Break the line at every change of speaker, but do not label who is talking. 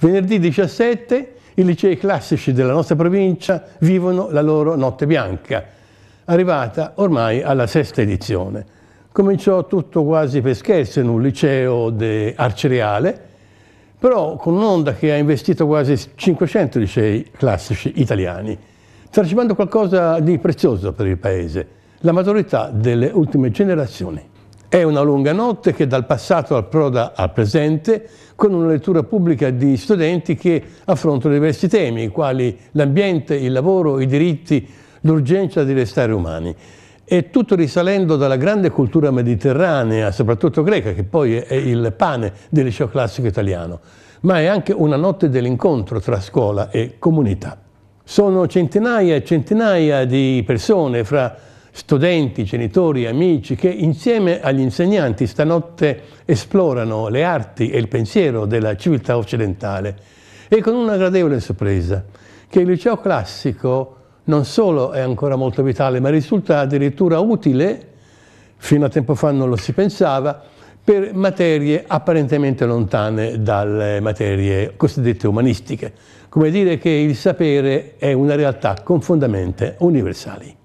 Venerdì 17 i licei classici della nostra provincia vivono la loro notte bianca, arrivata ormai alla sesta edizione. Cominciò tutto quasi per scherzo in un liceo arceriale, però con un'onda che ha investito quasi 500 licei classici italiani, trascinando qualcosa di prezioso per il Paese, la maturità delle ultime generazioni. È una lunga notte che dal passato approda al presente con una lettura pubblica di studenti che affrontano diversi temi, quali l'ambiente, il lavoro, i diritti, l'urgenza di restare umani. E tutto risalendo dalla grande cultura mediterranea, soprattutto greca, che poi è il pane del liceo classico italiano, ma è anche una notte dell'incontro tra scuola e comunità. Sono centinaia e centinaia di persone fra studenti, genitori, amici che insieme agli insegnanti stanotte esplorano le arti e il pensiero della civiltà occidentale e con una gradevole sorpresa che il liceo classico non solo è ancora molto vitale ma risulta addirittura utile, fino a tempo fa non lo si pensava, per materie apparentemente lontane dalle materie cosiddette umanistiche, come dire che il sapere è una realtà con universale.